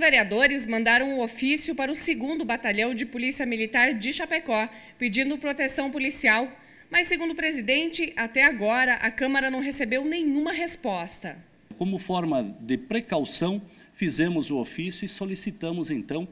vereadores mandaram um ofício para o 2 Batalhão de Polícia Militar de Chapecó, pedindo proteção policial, mas, segundo o presidente, até agora a Câmara não recebeu nenhuma resposta. Como forma de precaução, fizemos o ofício e solicitamos, então,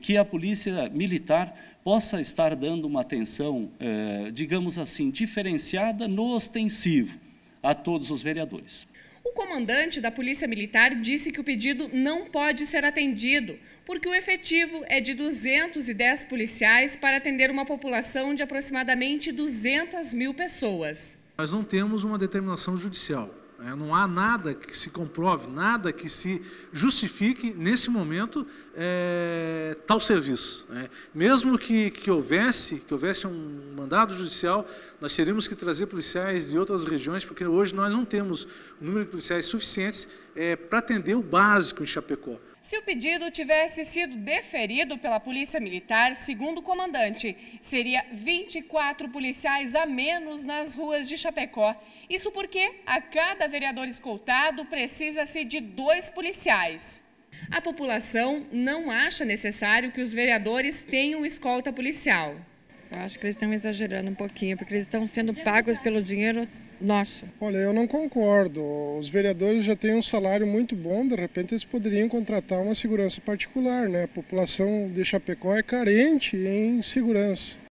que a Polícia Militar possa estar dando uma atenção, eh, digamos assim, diferenciada no ostensivo a todos os vereadores. O comandante da Polícia Militar disse que o pedido não pode ser atendido, porque o efetivo é de 210 policiais para atender uma população de aproximadamente 200 mil pessoas. Nós não temos uma determinação judicial. É, não há nada que se comprove, nada que se justifique nesse momento é, tal serviço. Né? Mesmo que, que houvesse que houvesse um mandado judicial, nós teríamos que trazer policiais de outras regiões, porque hoje nós não temos um número de policiais suficientes é, para atender o básico em Chapecó. Se o pedido tivesse sido deferido pela Polícia Militar, segundo o comandante, seria 24 policiais a menos nas ruas de Chapecó. Isso porque a cada vereador escoltado precisa-se de dois policiais. A população não acha necessário que os vereadores tenham escolta policial. Eu acho que eles estão exagerando um pouquinho, porque eles estão sendo pagos pelo dinheiro nossa. Olha, eu não concordo. Os vereadores já têm um salário muito bom, de repente eles poderiam contratar uma segurança particular, né? A população de Chapecó é carente em segurança.